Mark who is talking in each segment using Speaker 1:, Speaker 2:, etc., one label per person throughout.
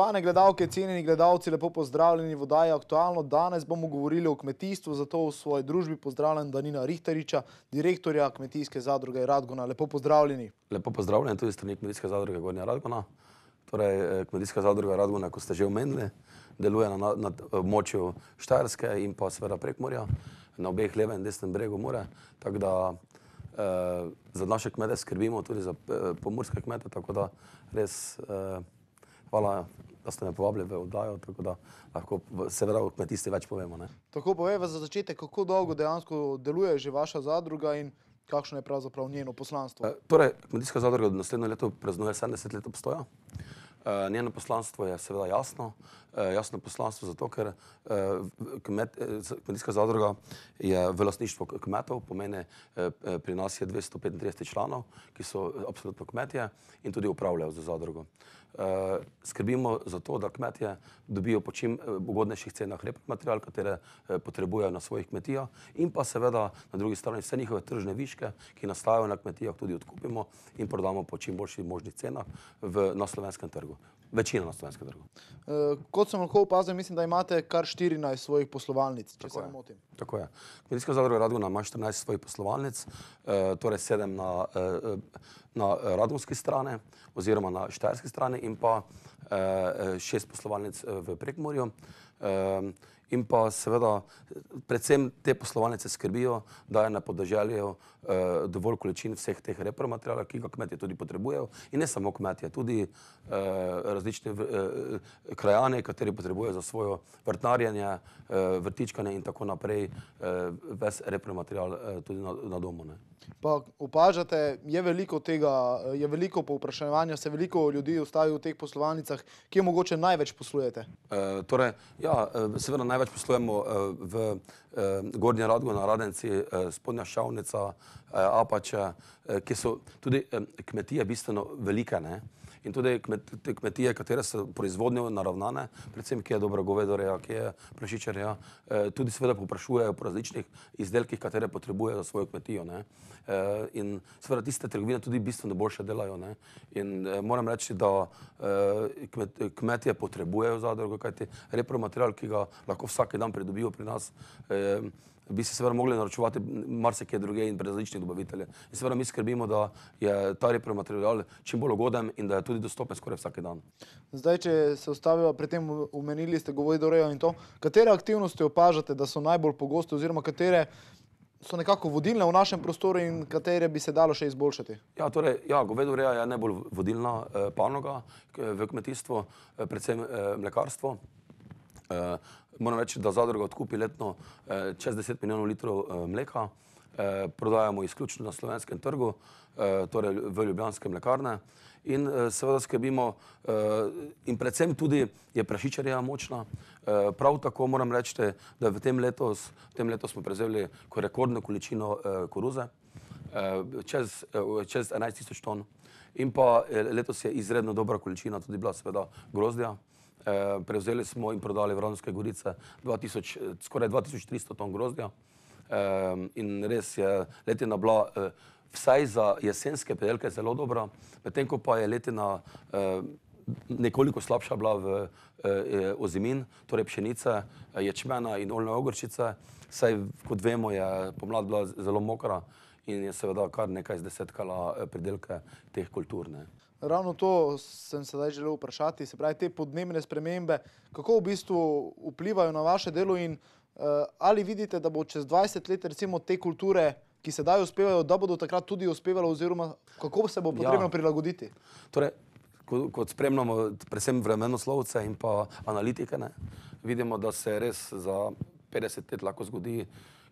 Speaker 1: Spoštovane gledalke, cenjeni gledalci, lepo pozdravljeni v oddaji Aktualno. Danes bomo govorili o kmetijstvu, zato v svoji družbi pozdravljam Danina Rihtariča, direktorja kmetijske zadruge Radgona. Lepo pozdravljeni.
Speaker 2: Lepo pozdravljeni tudi strani kmetijske zadruge Gornja Radgona. Torej, eh, kmetijska zadruga Radgona, kot ste že omenili, deluje na, na, na močju Štajerske in pa seveda prek morja, na obeh levem in desnem bregu more. Eh, za naše kmete skrbimo, tudi za eh, pomorske kmete, tako da res eh, hvala da ste me povabili v oddajo, tako da lahko seveda o kmetijstvu več povemo. Ne?
Speaker 1: Tako povejva za začetek, kako dolgo dejansko deluje že vaša zadruga in kakšno je pravzaprav njeno poslanstvo.
Speaker 2: E, torej, kmetijska zadruga od naslednje leto preznuje 70 let obstoja. E, njeno poslanstvo je seveda jasno. E, jasno poslanstvo zato, ker e, kmet, e, kmetijska zadruga je v lasništvu kmetov, pomeni e, pri nas je 235 članov, ki so absolutno kmetje in tudi upravljajo za zadrugo. Eh, skrbimo za to, da kmetje dobijo po čim eh, ugodnejših cenah repromaterial, katere eh, potrebujejo na svojih kmetijah in pa seveda na drugi strani vse njihove tržne viške, ki nastajajo na kmetijah, tudi odkupimo in prodamo po čim boljših možnih cenah v, na slovenskem trgu večino na slovenskem trgu.
Speaker 1: E, kot sem lahko opazil, mislim, da imate kar 14 svojih poslovalnic, če se ne motim.
Speaker 2: Tako je. Kmetijska zadruga Radguna ima 14 svojih poslovalnic, e, torej 7 na, e, na radunski strani oziroma na štajerski strani in pa e, 6 poslovalnic v Prekmorju. In pa seveda, predvsem te poslovalnice skrbijo, da je na podeželju eh, dovolj količin vseh teh repromaterjala, ki ga kmetje tudi potrebujejo. In ne samo kmetje, tudi eh, različne eh, krajane, kateri potrebujejo za svojo vrtnarjanje, vrtičkanje in tako naprej, ves repromaterjal tudi na domu.
Speaker 1: Pa upažate, je veliko tega, je veliko povpraševanja, se veliko ljudi ustavi v teh poslovalnicah, kje mogoče največ poslujete?
Speaker 2: Torej, ja, Ja, eh, seveda največ poslujemo eh, v eh, Gornja Radgo na Radenci, Spodnja Šavnica, Apače, ki so tudi kmetije bistveno velike, ne? Ja in tudi te kmetije, katere so proizvodnjo naravnane, predvsem kje je dobro govedorja, kje je prašičarja, eh, tudi seveda poprašujejo po različnih izdelkih, katere potrebujejo za svojo kmetijo. Eh, in seveda tiste trgovine tudi bistveno boljše delajo. In eh, moram reči, da kmetije potrebujejo zadrugo, kajti repromaterial, ki ga lahko vsaki dan pridobijo pri nas, bi se seveda mogli naročovati marsikaj druge in brez različnih dobaviteljev. In seveda mi skrbimo, da je ta repromaterial čim bolj ugoden in da je tudi dostopen skoraj vsak dan.
Speaker 1: Zdaj, če se ustavimo, pri tem omenili ste, govorili ste o reju in to, katere aktivnosti opažate, da so najbolj pogoste oziroma katere so nekako vodilne v našem prostoru in katere bi se dalo še izboljšati?
Speaker 2: Ja, torej, ja govedo reja je najbolj vodilna eh, panoga eh, v kmetijstvu, eh, predvsem eh, mlekarstvo. Eh, moram reči, da zadruga odkupi letno eh, čez 10 milijonov litrov eh, mleka, eh, prodajamo izključno na slovenskem trgu, eh, torej v Ljubljanske mlekarne. In eh, seveda skrbimo, eh, in predvsem tudi je prašičarija močna. Eh, prav tako moram reči, da v tem letu, tem letu smo prevzeli rekordno količino eh, koruze, eh, čez, eh, čez 11 tisoč ton. In pa eh, letos je izredno dobra količina, tudi bila seveda grozdja. Eh, prevzeli smo in prodali Vronske gorice, 2000, eh, skoraj 2300 ton grozdja. Eh, in res je letina bila vsaj za jesenske pedelke zelo dobra, medtem ko pa je letina nekoliko slabša bila v ozimin, torej pšenice, ječmena in oljne ogorčice. Saj, kot vemo, je pomlad bila zelo mokra in je seveda kar nekaj zdesetkala pridelke teh kulturne. Ravno
Speaker 1: to sem se zdaj želel vprašati, se pravi, te podnebne spremembe, kako v bistvu vplivajo na vaše delo in uh, ali vidite, da bo čez 20 let recimo te kulture, ki se daj uspevajo, da bodo takrat tudi uspevalo oziroma kako se bo ja. potrebno ja. prilagoditi?
Speaker 2: Torej, kot, kot spremljamo predvsem vremenoslovce in pa analitike, ne, vidimo, da se res za 50 let lahko zgodi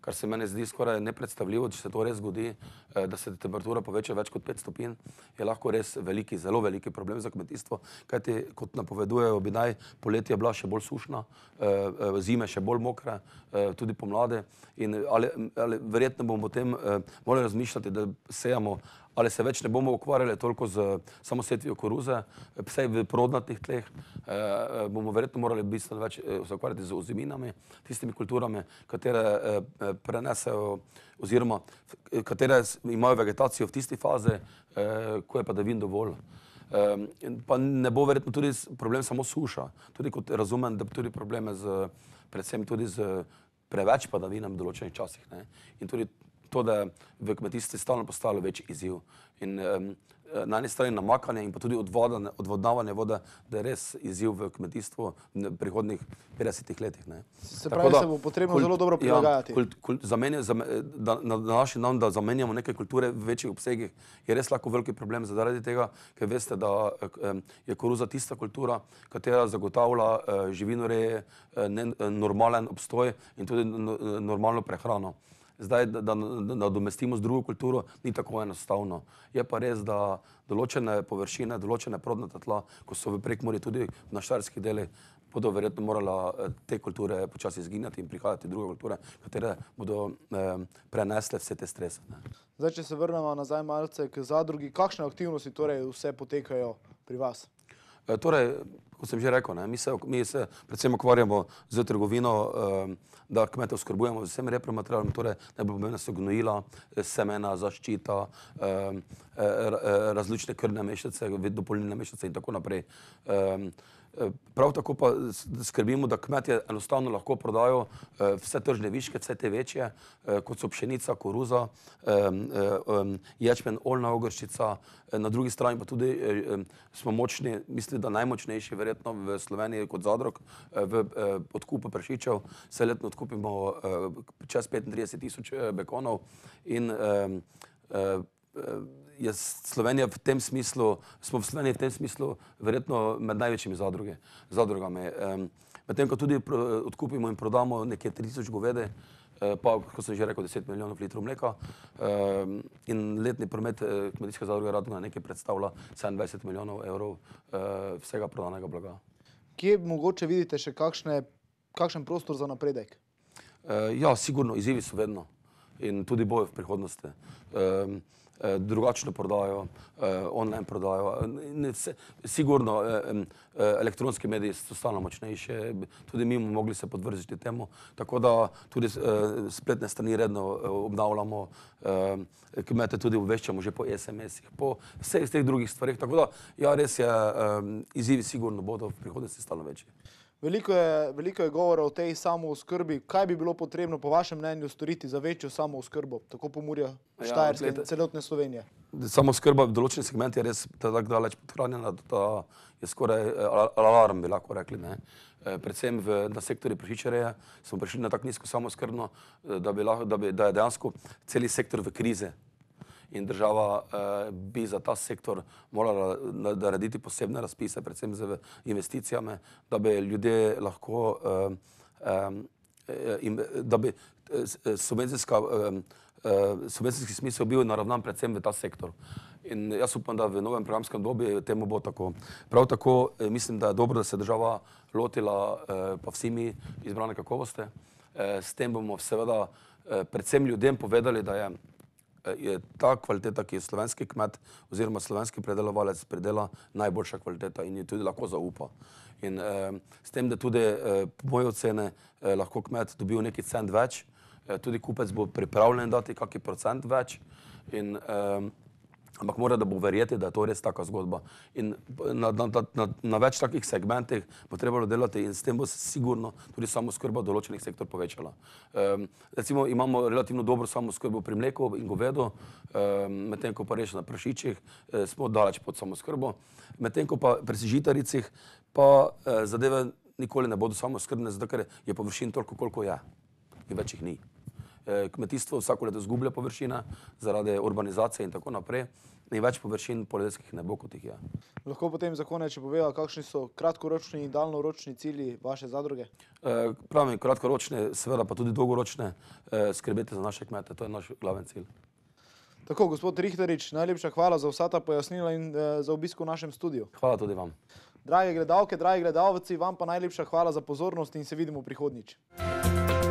Speaker 2: kar se meni zdi skoraj nepredstavljivo, če se to res zgodi, eh, da se temperatura poveča več kot 5 stopinj, je lahko res veliki, zelo veliki problem za kmetijstvo. Kajti, kot napovedujejo, bi naj poletje bila še bolj sušna, eh, eh, zime še bolj mokre, tudi pomlade. In ali, ali verjetno bomo potem morali razmišljati, da sejamo ali se več ne bomo ukvarjali toliko z samosetvijo koruze, eh, vsaj v prodnatih tleh, eh, eh, bomo verjetno morali bistveno več se ukvarjati z oziminami, tistimi kulturami, katere prenesejo oziroma katere imajo vegetacijo v tisti fazi, ko je pa da vin dovolj. Ehm, pa ne bo verjetno tudi problem samo suša, tudi kot razumem, da bi tudi probleme predvsem tudi z preveč padavinami v določenih časih. In tudi to, da je v kmetijstvu stalno postalo več izziv. In, um, na eni strani namakanje in pa tudi odvodnavanje vode, da je res izziv v kmetijstvu v prihodnih 50 letih. Ne. Se pravi, da se bo potrebno kult, zelo dobro ja, prilagajati. Ja, za meni, eh, da na današnji dan, da zamenjamo neke kulture v večjih obsegih, je res lahko veliki problem zaradi tega, ker veste, da eh, je koruza tista kultura, katera zagotavlja živinoreje, normalen obstoj in tudi normalno prehrano zdaj, da, da, da nadomestimo z drugo kulturo, ni tako enostavno. Je pa res, da določene površine, določene prodnata tla, ko so v prekomori tudi na štarskih delih, bodo verjetno morala eh, te kulture počasi izginjati in prihajati druge kulture, katere bodo eh, prenesle vse te strese.
Speaker 1: Zdaj, če se vrnemo nazaj malce k zadrugi, kakšne aktivnosti torej vse potekajo
Speaker 2: pri vas? Eh, torej, kot sem že rekel, ne, mi, se, mi se predvsem ukvarjamo z trgovino, eh, da kmete oskrbujemo z vsem repromaterialom, torej najpomembnejša so gnojila, eh, semena, zaščita, eh, eh, eh različne krvne mešice, dopolnilne mešice in tako naprej. Eh, Prav tako pa skrbimo, da kmetje enostavno lahko prodajo eh, vse tržne viške, vse te večje, eh, kot so pšenica, koruza, ječmen, oljna ogrščica. Eh, na drugi strani pa tudi smo močni, mislim, da najmočnejši verjetno v Sloveniji kot zadrug v odkupu pršičev. Vse letno odkupimo čez 35 tisoč bekonov in Eh, je Slovenija v tem smislu, smo v Sloveniji v tem smislu verjetno med največjimi zadruge, zadrugami. Medtem, ko tudi odkupimo in prodamo nekje 3000 govede, eh, pa, kot sem že rekel, 10 milijonov litrov mleka in letni promet eh, kmetijske zadruge Radona nekaj predstavlja 27 milijonov evrov vsega prodanega blaga.
Speaker 1: Kje mogoče vidite še kakšne, kakšen prostor za napredek?
Speaker 2: Ja, sigurno, izjivi so vedno in tudi bojo v prihodnosti. Eh, drugačno prodajo, eh, online prodajo. Sigurno, eh, elektronski mediji so stalno močnejše, tudi mi bomo mogli se podvržiti temu, tako da tudi spletne strani redno obnavljamo, kmete tudi obveščamo že po SMS-ih, po vseh teh drugih stvarih, tako da, ja, res je, izzivi sigurno bodo v prihodnosti stalno večji.
Speaker 1: Veliko je, veliko je govora o tej samozkrbi. Kaj bi bilo potrebno, po vašem mnenju, storiti za večjo samozkrbo, tako po Murju, ja, Štajerske, ja, celotne Slovenije?
Speaker 2: Samozkrba v določeni segmenti je res tako daleč podhranjena, da je skoraj eh, alarm, bi lahko rekli. Ne? Eh, predvsem v, na sektorju prišičereja smo prišli na tako nizko samozkrbno, eh, da, da, da je dejansko cel sektor v krizi in država eh, bi za ta sektor morala narediti posebne razpise, predvsem z investicijami, da bi ljudje lahko, eh, eh, da bi subvencijska subvencijski smisel bil naravnan predvsem v ta sektor. In jaz upam, da v novem programskem dobi temu bo tako. Prav tako mislim, da je dobro, da se država lotila pa vsimi izbrane kakovoste. S tem bomo seveda predvsem ljudem povedali, da je je ta kvaliteta, ki je slovenski kmet oziroma slovenski predelovalec pridela, najboljša kvaliteta in ji tudi lahko zaupa. In eh, s tem, da tudi eh, po mojo ceni eh, lahko kmet dobijo neki cent več, eh, tudi kupec bo pripravljen dati kakšen procent več. In, eh, Ampak mora da bo verjeti, da je to res taka zgodba. In na, na, na, na, na več takih segmentih bo trebalo delati in s tem bo se sigurno tudi samo skrb določenih sektorjev povečala. Um, recimo imamo relativno dobro samo skrb pri mleku in govedu, um, medtem ko pa reče na pršičih, eh, smo daleč pod samo skrbo, medtem ko pa pri sižitaricih pa eh, zadeve nikoli ne bodo samo skrbne, zato ker je površin toliko, koliko je. In več jih ni kmetijstvo vsako leto zgublja površine zaradi urbanizacije in tako naprej. In več površin poljedskih ne bo kot jih je.
Speaker 1: Lahko potem za konec povedal, kakšni so kratkoročni in daljnoročni cilji vaše zadruge?
Speaker 2: E, eh, pravi, kratkoročne, seveda pa tudi dolgoročne, e, skrbeti za naše kmete, to je naš glavni cilj.
Speaker 1: Tako, gospod Richterič, najlepša hvala za vsa ta pojasnila in e, za obisko v našem
Speaker 2: studiu. Hvala tudi vam.
Speaker 1: Drage gledalke, dragi gledalci, vam pa najlepša hvala za pozornost in se vidimo prihodnjič. Hvala.